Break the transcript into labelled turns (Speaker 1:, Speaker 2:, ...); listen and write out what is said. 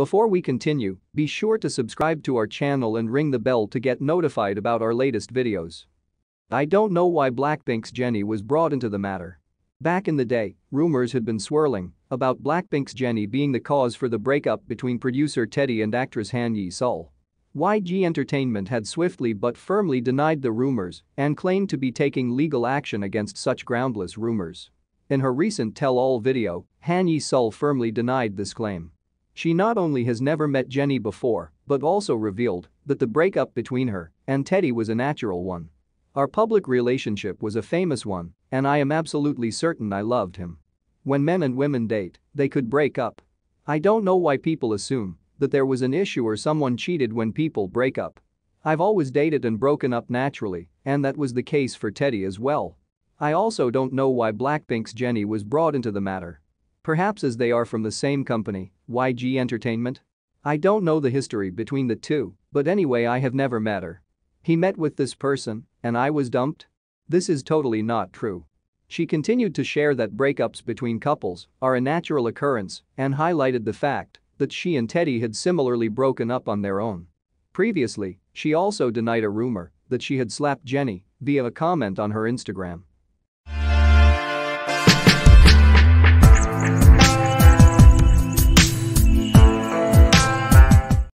Speaker 1: Before we continue, be sure to subscribe to our channel and ring the bell to get notified about our latest videos. I don't know why Blackpink's Jennie was brought into the matter. Back in the day, rumors had been swirling about Blackpink's Jennie being the cause for the breakup between producer Teddy and actress Han Yi-sol. YG Entertainment had swiftly but firmly denied the rumors and claimed to be taking legal action against such groundless rumors. In her recent tell-all video, Han Yi-sol firmly denied this claim. She not only has never met Jenny before, but also revealed that the breakup between her and Teddy was a natural one. Our public relationship was a famous one, and I am absolutely certain I loved him. When men and women date, they could break up. I don't know why people assume that there was an issue or someone cheated when people break up. I've always dated and broken up naturally, and that was the case for Teddy as well. I also don't know why Blackpink's Jenny was brought into the matter. Perhaps as they are from the same company, YG Entertainment? I don't know the history between the two, but anyway I have never met her. He met with this person, and I was dumped? This is totally not true. She continued to share that breakups between couples are a natural occurrence and highlighted the fact that she and Teddy had similarly broken up on their own. Previously, she also denied a rumor that she had slapped Jenny via a comment on her Instagram.